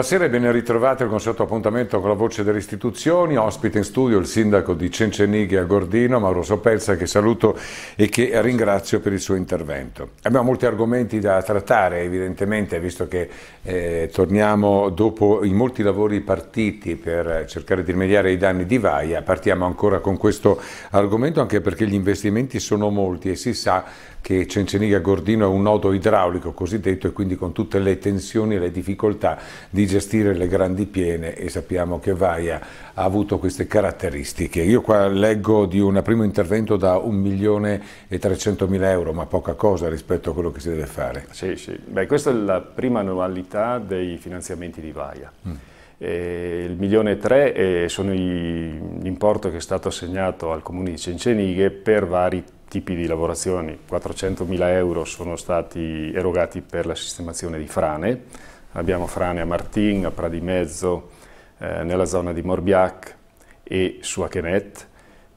Buonasera e ben ritrovati al consueto appuntamento con la voce delle istituzioni. Ospite in studio il sindaco di Cencenighi a Gordino, Mauro Sopezza, che saluto e che ringrazio per il suo intervento. Abbiamo molti argomenti da trattare, evidentemente, visto che eh, torniamo dopo i molti lavori partiti per cercare di rimediare ai danni di Vaia. Partiamo ancora con questo argomento, anche perché gli investimenti sono molti e si sa che Cenceniga Gordino è un nodo idraulico cosiddetto e quindi con tutte le tensioni e le difficoltà di gestire le grandi piene e sappiamo che Vaia ha avuto queste caratteristiche. Io qua leggo di un primo intervento da 1 milione e 300 mila euro, ma poca cosa rispetto a quello che si deve fare. Sì, sì. Beh, questa è la prima annualità dei finanziamenti di Vaia. Mm. Eh, il milione e tre eh, sono l'importo che è stato assegnato al comune di Cencenighe per vari tipi di lavorazioni, 400.000 euro sono stati erogati per la sistemazione di frane, abbiamo frane a Martin, a Pradimezzo, eh, nella zona di Morbiac e su Achenet,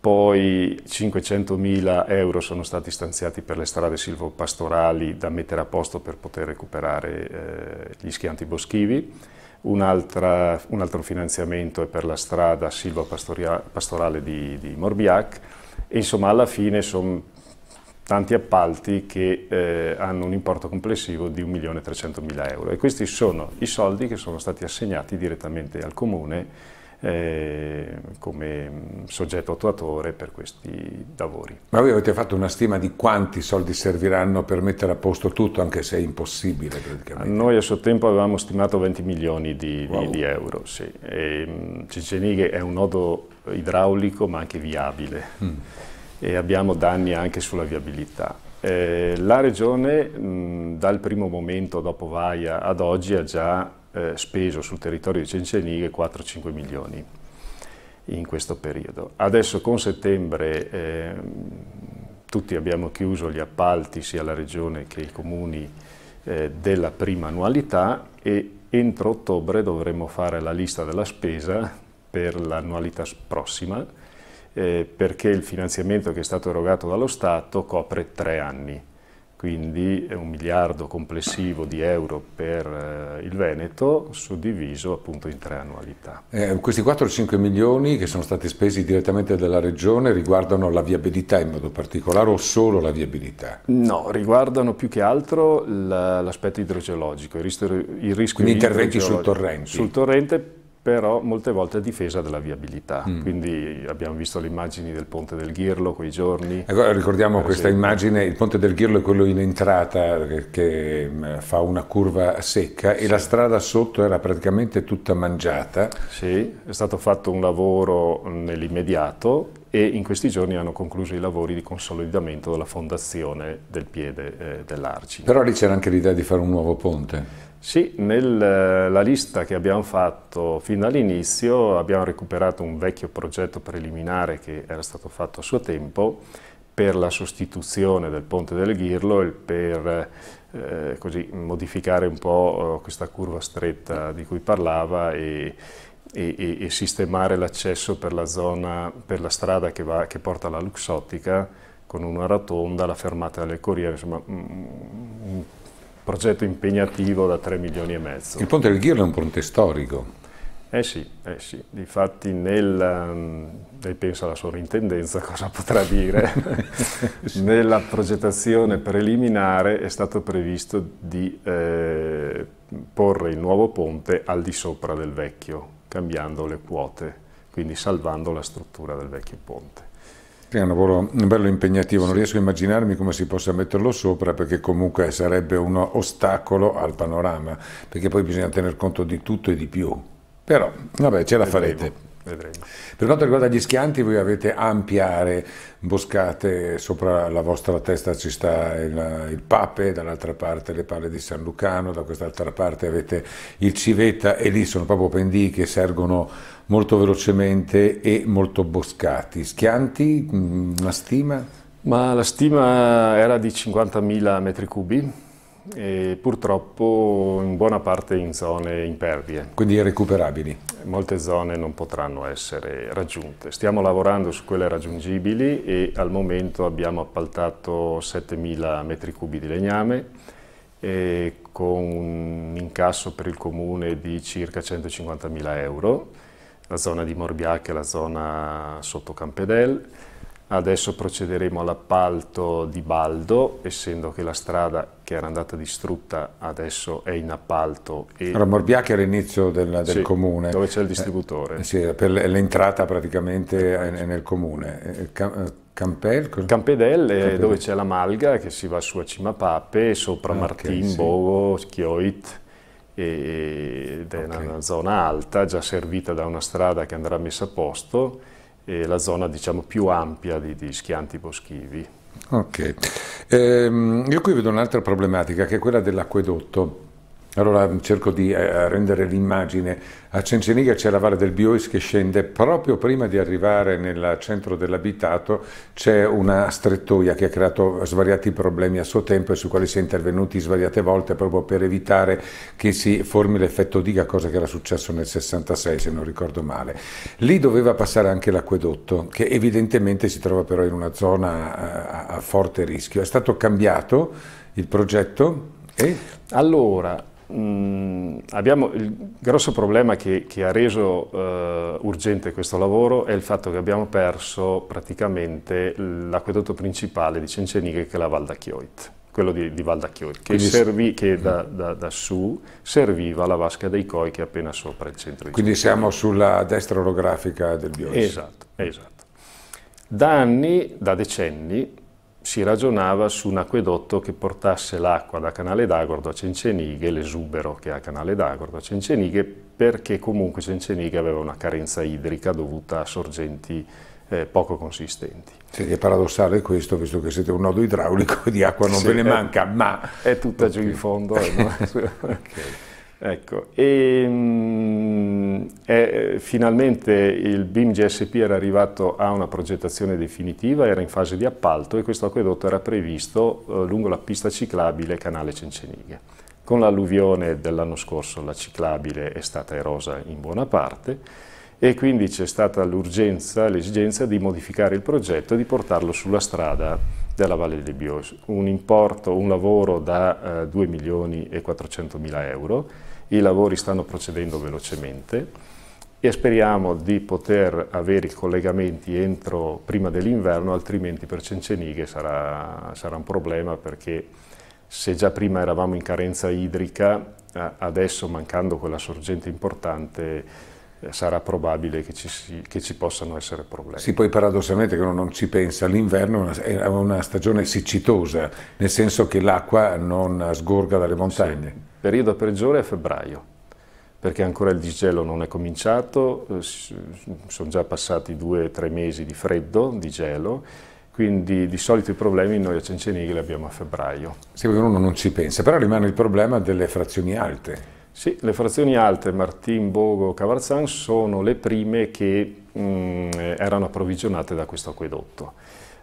poi 500.000 euro sono stati stanziati per le strade silvopastorali da mettere a posto per poter recuperare eh, gli schianti boschivi, un, altro finanziamento è per la strada silvopastorale di, di Morbiac, e insomma alla fine sono tanti appalti che eh, hanno un importo complessivo di 1.300.000 euro e questi sono i soldi che sono stati assegnati direttamente al comune eh, come mm, soggetto attuatore per questi lavori. Ma voi avete fatto una stima di quanti soldi serviranno per mettere a posto tutto, anche se è impossibile praticamente? Noi a suo tempo avevamo stimato 20 milioni di, wow. di, di euro, sì. E, mm, è un nodo idraulico ma anche viabile mm. e abbiamo danni anche sulla viabilità. Eh, la regione mh, mm, dal primo momento dopo Vaia ad oggi ha già eh, speso sul territorio di Cencenighe 4-5 milioni in questo periodo. Adesso con settembre eh, tutti abbiamo chiuso gli appalti sia la Regione che i comuni eh, della prima annualità e entro ottobre dovremo fare la lista della spesa per l'annualità prossima eh, perché il finanziamento che è stato erogato dallo Stato copre tre anni quindi un miliardo complessivo di euro per eh, il Veneto suddiviso appunto in tre annualità. Eh, questi 4-5 milioni che sono stati spesi direttamente dalla Regione riguardano la viabilità in modo particolare o solo la viabilità? No, riguardano più che altro l'aspetto idrogeologico, il rischio, il Quindi interventi sul torrente? Sul torrente però molte volte a difesa della viabilità. Mm. Quindi abbiamo visto le immagini del Ponte del Ghirlo quei giorni. Ecco, ricordiamo eh, questa esempio. immagine, il Ponte del Ghirlo è quello in entrata eh, che, mm, fa una curva secca sì. e la strada sotto era praticamente tutta mangiata. Sì, è stato fatto un lavoro nell'immediato e in questi giorni hanno concluso i lavori di consolidamento della fondazione del piede eh, dell'Arci. Però lì c'era anche l'idea di fare un nuovo ponte. Sì, nella eh, lista che abbiamo fatto fin dall'inizio abbiamo recuperato un vecchio progetto preliminare che era stato fatto a suo tempo per la sostituzione del ponte del Ghirlo e per eh, così, modificare un po' eh, questa curva stretta di cui parlava e, e, e sistemare l'accesso per la zona, per la strada che, va, che porta alla Luxottica con una rotonda, la fermata delle corriere, insomma un progetto impegnativo da 3 milioni e mezzo. Il Ponte del Ghirla è un ponte storico. Eh sì, eh sì. difatti nel, ehm, lei pensa alla sovrintendenza cosa potrà dire, nella progettazione preliminare è stato previsto di eh, porre il nuovo ponte al di sopra del vecchio, cambiando le quote, quindi salvando la struttura del vecchio ponte. È un lavoro bello impegnativo, non riesco a immaginarmi come si possa metterlo sopra perché comunque sarebbe un ostacolo al panorama, perché poi bisogna tener conto di tutto e di più. Però, vabbè, ce la farete. Vedremo. Per quanto riguarda gli schianti, voi avete ampie aree boscate, sopra la vostra testa ci sta il, il Pape, dall'altra parte le palle di San Lucano, da quest'altra parte avete il Civetta e lì sono proprio pendii che sergono molto velocemente e molto boscati. Schianti, mm, una stima? Ma la stima era di 50.000 metri cubi e purtroppo in buona parte in zone impervie. Quindi irrecuperabili? Molte zone non potranno essere raggiunte. Stiamo lavorando su quelle raggiungibili e al momento abbiamo appaltato 7.000 metri cubi di legname con un incasso per il comune di circa 150.000 euro, la zona di Morbiac e la zona sotto Campedel. Adesso procederemo all'appalto di Baldo, essendo che la strada che era andata distrutta adesso è in appalto. E... Allora, Morbiacchi era l'inizio del, del sì, comune. Dove c'è il eh, distributore. Eh, sì, per l'entrata praticamente nel comune. Eh, eh, Campel? Campedel è dove c'è la Malga che si va su a Cimapape, sopra ah, Martin, sì. Bogo, Schioit ed è okay. una zona alta già servita da una strada che andrà messa a posto e la zona diciamo, più ampia di, di schianti boschivi. Ok, ehm, io qui vedo un'altra problematica che è quella dell'acquedotto. Allora cerco di eh, rendere l'immagine. A Cenceniga c'è la Valle del Biois che scende proprio prima di arrivare nel centro dell'abitato, c'è una strettoia che ha creato svariati problemi a suo tempo e su quali si è intervenuti svariate volte proprio per evitare che si formi l'effetto diga, cosa che era successo nel 66 se non ricordo male. Lì doveva passare anche l'acquedotto che evidentemente si trova però in una zona eh, a, a forte rischio. È stato cambiato il progetto? E? Allora, Mm, abbiamo il grosso problema che, che ha reso uh, urgente questo lavoro è il fatto che abbiamo perso praticamente l'acquedotto principale di Cenceniche che è la Val d'Achioit, quello di, di Val che, servì, che da, mm. da, da, su serviva la vasca dei Coi che è appena sopra il centro di Quindi siamo sulla destra orografica del Biois. Esatto, esatto. Da anni, da decenni, si ragionava su un acquedotto che portasse l'acqua da Canale d'Agordo a Cencenighe, l'esubero che ha Canale d'Agordo a Cencenighe, perché comunque Cencenighe aveva una carenza idrica dovuta a sorgenti eh, poco consistenti. Sì, è paradossale questo, visto che siete un nodo idraulico e di acqua non sì, ve ne manca, ma... È tutta okay. giù in fondo. Eh, no? okay. Ecco, e, ehm, mh, è, eh, finalmente il BIM GSP era arrivato a una progettazione definitiva, era in fase di appalto e questo acquedotto era previsto eh, lungo la pista ciclabile Canale Cencenighe. Con l'alluvione dell'anno scorso la ciclabile è stata erosa in buona parte e quindi c'è stata l'urgenza, l'esigenza di modificare il progetto e di portarlo sulla strada della Valle dei Bios, un importo, un lavoro da eh, 2 milioni e 400 mila euro i lavori stanno procedendo velocemente e speriamo di poter avere i collegamenti entro prima dell'inverno, altrimenti per Cencenighe sarà, sarà un problema perché se già prima eravamo in carenza idrica, adesso mancando quella sorgente importante eh, sarà probabile che ci, si, che ci, possano essere problemi. Sì, poi paradossalmente che uno non ci pensa, l'inverno è una stagione siccitosa, nel senso che l'acqua non sgorga dalle montagne. Sì periodo peggiore è febbraio, perché ancora il disgelo non è cominciato, eh, sono già passati due o tre mesi di freddo, di gelo, quindi di solito i problemi noi a Cencenighi li abbiamo a febbraio. Sì, perché uno non ci pensa, però rimane il problema delle frazioni alte. Sì, le frazioni alte Martin, Bogo, Cavarzan sono le prime che mh, mm, erano approvvigionate da questo acquedotto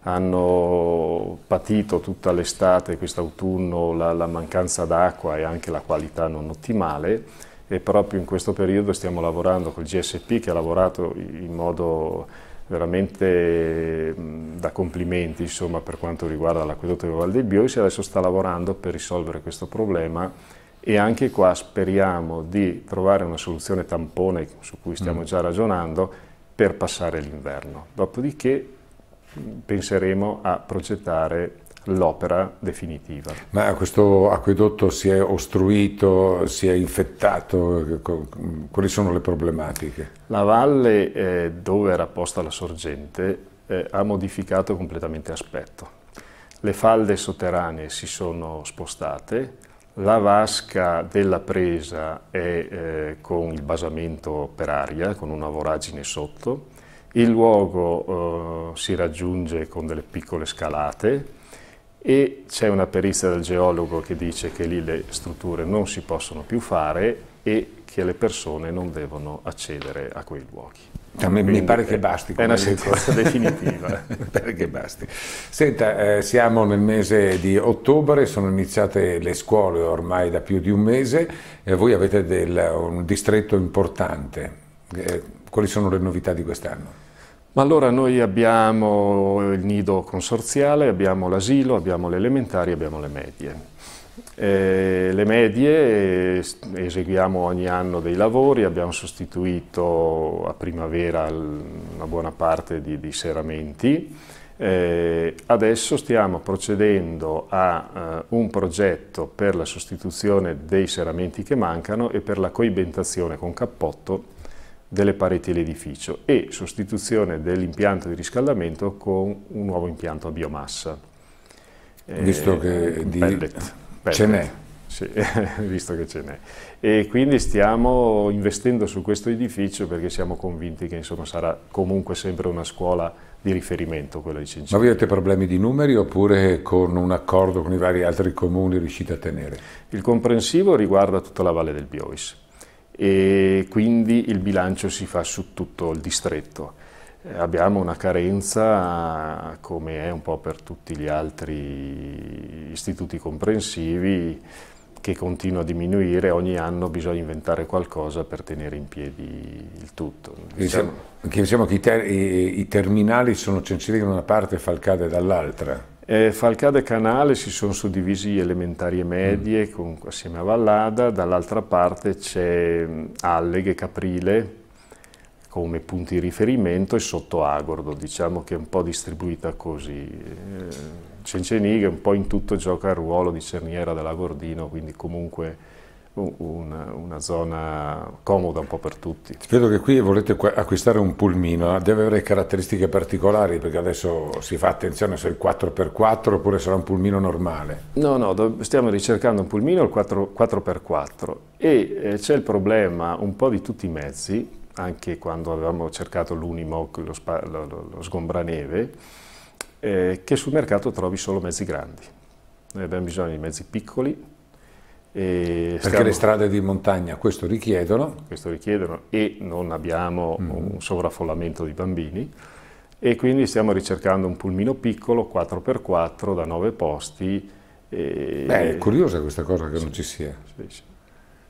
hanno patito tutta l'estate e quest'autunno la, la mancanza d'acqua e anche la qualità non ottimale e proprio in questo periodo stiamo lavorando col GSP che ha lavorato in modo veramente da complimenti insomma, per quanto riguarda l'acquedotto di Val dei Biois e adesso sta lavorando per risolvere questo problema e anche qua speriamo di trovare una soluzione tampone su cui stiamo mm. già ragionando per passare l'inverno. Dopodiché penseremo a progettare l'opera definitiva. Ma questo acquedotto si è ostruito, si è infettato, quali sono le problematiche? La valle eh, dove era posta la sorgente eh, ha modificato completamente aspetto. Le falde sotterranee si sono spostate, la vasca della presa è eh, con il basamento per aria, con una voragine sotto, il luogo eh, si raggiunge con delle piccole scalate e c'è una perizia del geologo che dice che lì le strutture non si possono più fare e che le persone non devono accedere a quei luoghi. A me, mi pare che basti. È una sentenza definitiva. mi pare che basti. Senta, eh, siamo nel mese di ottobre, sono iniziate le scuole ormai da più di un mese, e eh, voi avete del, un distretto importante. Eh, quali sono le novità di quest'anno? Ma allora noi abbiamo il nido consorziale, abbiamo l'asilo, abbiamo le elementari, abbiamo le medie. Eh, le medie eseguiamo ogni anno dei lavori, abbiamo sostituito a primavera una buona parte di, di serramenti. Eh, adesso stiamo procedendo a uh, un progetto per la sostituzione dei seramenti che mancano e per la coibentazione con cappotto delle pareti dell'edificio e sostituzione dell'impianto di riscaldamento con un nuovo impianto a biomassa. Eh, visto che di... pellet, pellet. ce n'è. Sì, visto che ce n'è. E quindi stiamo investendo su questo edificio perché siamo convinti che insomma, sarà comunque sempre una scuola di riferimento quella di Cincinnati. Ma voi avete problemi di numeri oppure con un accordo con i vari altri comuni riuscite a tenere? Il comprensivo riguarda tutta la Valle del Biois e quindi il bilancio si fa su tutto il distretto. Eh, abbiamo una carenza, come è un po' per tutti gli altri istituti comprensivi, che continua a diminuire, ogni anno bisogna inventare qualcosa per tenere in piedi il tutto. Diciamo, diciamo che i, ter i, i terminali sono censiti da una parte e falcate dall'altra. Eh, Falcade e Canale si sono suddivisi elementari e mm. medie con, assieme a Vallada, dall'altra parte c'è mm, Alleghe Caprile come punti di riferimento e sotto Agordo, diciamo che è un po' distribuita così. Eh, Cenceniga un po' in tutto gioca il ruolo di cerniera dell'Agordino, quindi comunque una, una, zona comoda un po' per tutti. Vedo che qui volete acquistare un pulmino, eh. deve avere caratteristiche particolari perché adesso si fa attenzione se è il 4x4 oppure sarà un pulmino normale. No, no, stiamo ricercando un pulmino il 4, x4 e eh, c'è il problema un po' di tutti i mezzi, anche quando avevamo cercato l'Unimoc, lo, lo, lo, lo sgombraneve, eh, che sul mercato trovi solo mezzi grandi. Noi abbiamo bisogno di mezzi piccoli perché stiamo... le strade di montagna questo richiedono. Questo richiedono e non abbiamo mm. un sovraffollamento di bambini e quindi stiamo ricercando un pulmino piccolo 4x4 da 9 posti. E... Beh, è curiosa questa cosa che sì, non ci sia. Sì, sì.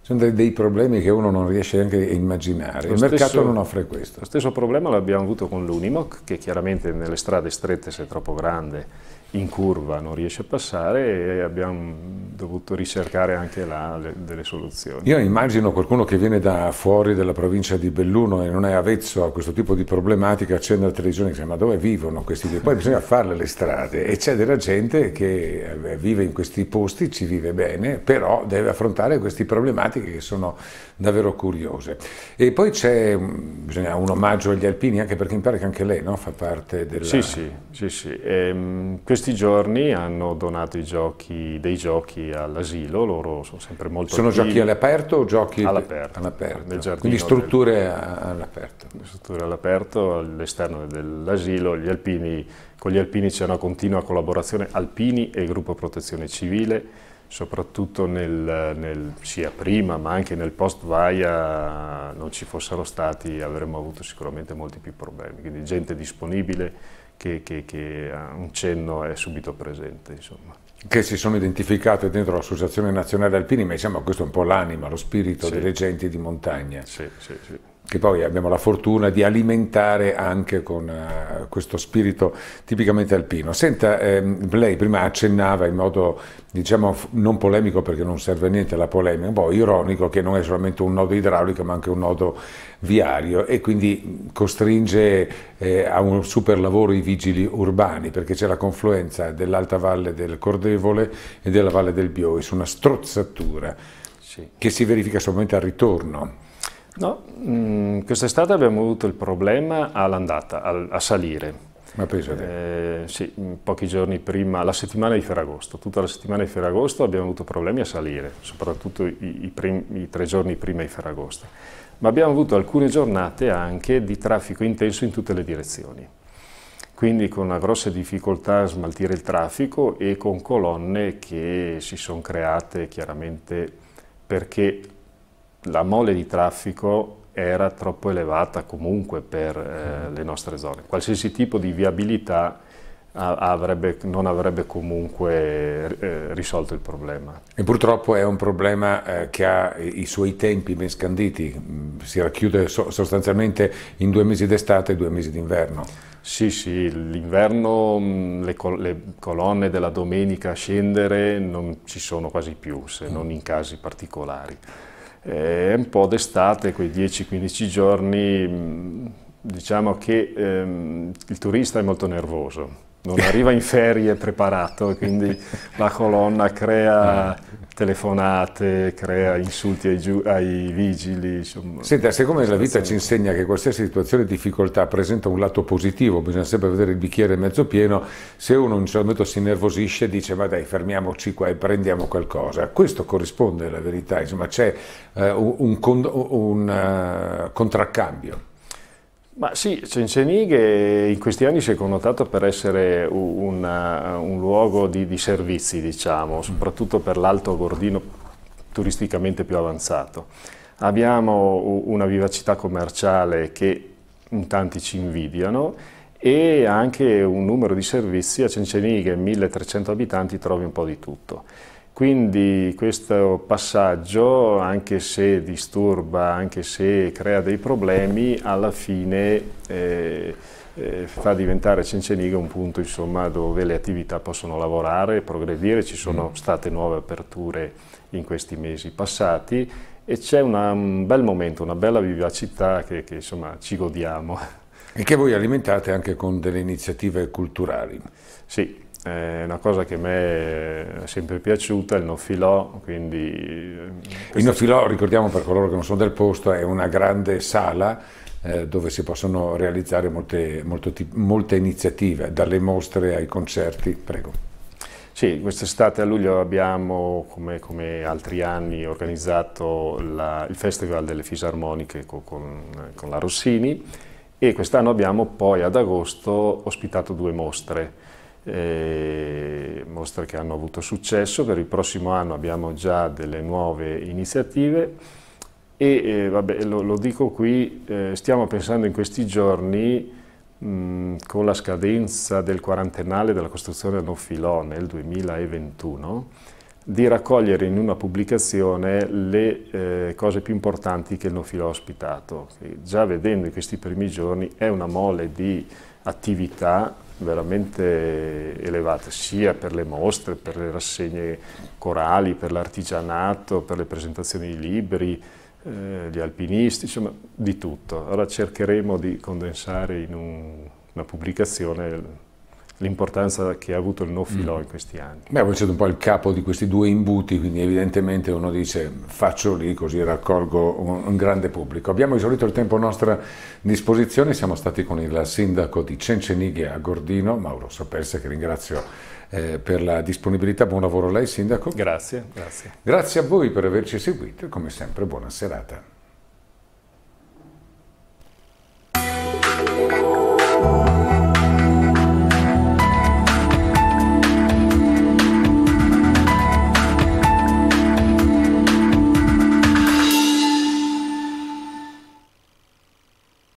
Sono dei, dei, problemi che uno non riesce neanche a immaginare. Lo Il stesso, mercato non offre questo. Lo stesso problema l'abbiamo avuto con l'Unimoc, che chiaramente nelle strade strette, se è troppo grande, in curva non riesce a passare e abbiamo dovuto ricercare anche là le, delle soluzioni. Io immagino qualcuno che viene da fuori della provincia di Belluno e non è avvezzo a questo tipo di problematica, accende la televisione e dice ma dove vivono questi Poi bisogna farle le strade e c'è della gente che eh, vive in questi posti, ci vive bene, però deve affrontare queste problematiche che sono davvero curiose. E poi c'è mm, un omaggio agli alpini anche perché mi pare che anche lei no? fa parte della... Sì, sì, sì, sì. Ehm, questi giorni hanno donato giochi, dei giochi all'asilo, loro sono sempre molto Sono attivi. giochi all'aperto o giochi all'aperto? all'aperto. Quindi strutture del, all'aperto. Strutture all'aperto, all'esterno dell'asilo, gli alpini, con gli alpini c'è una continua collaborazione, alpini e gruppo protezione civile, soprattutto nel, nel, sia prima ma anche nel post vaia non ci fossero stati avremmo avuto sicuramente molti più problemi, quindi gente disponibile, che, che, che eh, un cenno è subito presente. Insomma che si sono identificate dentro l'Associazione Nazionale Alpini, ma diciamo questo è un po' l'anima, lo spirito sì. delle genti di montagna. Sì, sì, sì che poi abbiamo la fortuna di alimentare anche con uh, questo spirito tipicamente alpino. Senta, ehm, lei prima accennava in modo diciamo non polemico perché non serve a niente la polemica, un po' ironico che non è solamente un nodo idraulico ma anche un nodo viario e quindi costringe eh, a un super lavoro i vigili urbani perché c'è la confluenza dell'alta valle del Cordevole e della valle del su una strozzatura sì. che si verifica solamente al ritorno No, mm, quest'estate abbiamo avuto il problema all'andata, al, a salire. Ma penso eh, Sì, mm, pochi giorni prima, la settimana di Ferragosto, tutta la settimana di Ferragosto abbiamo avuto problemi a salire, soprattutto i, i, prim, i tre giorni prima di Ferragosto. Ma abbiamo avuto alcune giornate anche di traffico intenso in tutte le direzioni quindi con una grossa difficoltà a smaltire il traffico e con colonne che si sono create chiaramente perché la mole di traffico era troppo elevata comunque per eh, le nostre zone. Qualsiasi tipo di viabilità avrebbe, non avrebbe comunque eh, risolto il problema. E purtroppo è un problema eh, che ha i suoi tempi ben scanditi, mm, si racchiude so sostanzialmente in due mesi d'estate e due mesi d'inverno. Sì, sì, l'inverno mm, le, col le, colonne della domenica a scendere non ci sono quasi più, se mm. non in casi particolari eh, un po' d'estate, quei 10-15 giorni, mm, diciamo che ehm, il turista è molto nervoso non arriva in ferie preparato, quindi la colonna crea ah. telefonate, crea insulti ai, ai vigili. Insomma. Senta, siccome la vita ci esatto. insegna che qualsiasi situazione di difficoltà presenta un lato positivo, bisogna sempre vedere il bicchiere mezzo pieno, se uno in un certo momento si nervosisce dice ma dai fermiamoci qua e prendiamo qualcosa, questo corrisponde alla verità, insomma c'è uh, un, un, un uh, contraccambio. Ma sì, Cencenighe in questi anni si è connotato per essere un, uh, un luogo di, di, servizi, diciamo, soprattutto per l'Alto Gordino turisticamente più avanzato. Abbiamo una vivacità commerciale che in tanti ci invidiano e anche un numero di servizi a Cencenighe, 1300 abitanti, trovi un po' di tutto. Quindi questo passaggio, anche se disturba, anche se crea dei problemi, alla fine eh, eh, fa diventare Cencenigo un punto insomma, dove le attività possono lavorare, e progredire, ci sono mm. state nuove aperture in questi mesi passati e c'è un bel momento, una bella vivacità che, che insomma, ci godiamo. E che voi alimentate anche con delle iniziative culturali. Sì, è una cosa che a me è sempre piaciuta, il nofilò, quindi... Eh, il nofilò, ricordiamo per coloro che non sono del posto, è una grande sala eh, dove si possono realizzare molte, molte, molte iniziative, dalle mostre ai concerti, prego. Sì, quest'estate a luglio abbiamo, come, come altri anni, organizzato la, il Festival delle Fisarmoniche con, con, con la Rossini e quest'anno abbiamo poi ad agosto ospitato due mostre mostre che hanno avuto successo, per il prossimo anno abbiamo già delle nuove iniziative e eh, vabbè, lo, lo, dico qui, eh, stiamo pensando in questi giorni mh, con la scadenza del quarantennale della costruzione del Nofilò nel 2021 di raccogliere in una pubblicazione le eh, cose più importanti che il Nofilò ha ospitato. Che già vedendo in questi primi giorni è una mole di attività veramente elevate, sia per le mostre, per le rassegne corali, per l'artigianato, per le presentazioni di libri, eh, gli alpinisti, insomma di tutto. Allora cercheremo di condensare in un, una pubblicazione l'importanza che ha avuto il no filò mm. in questi anni. Beh, voi siete un po' il capo di questi due imbuti, quindi evidentemente uno dice faccio lì così raccolgo un, un grande pubblico. Abbiamo esaurito il tempo a nostra disposizione, siamo stati con il sindaco di Cencenighe a Gordino, Mauro Sopersa, che ringrazio eh, per la disponibilità, buon lavoro a lei sindaco. Grazie, grazie. Grazie a voi per averci seguito e come sempre buona serata.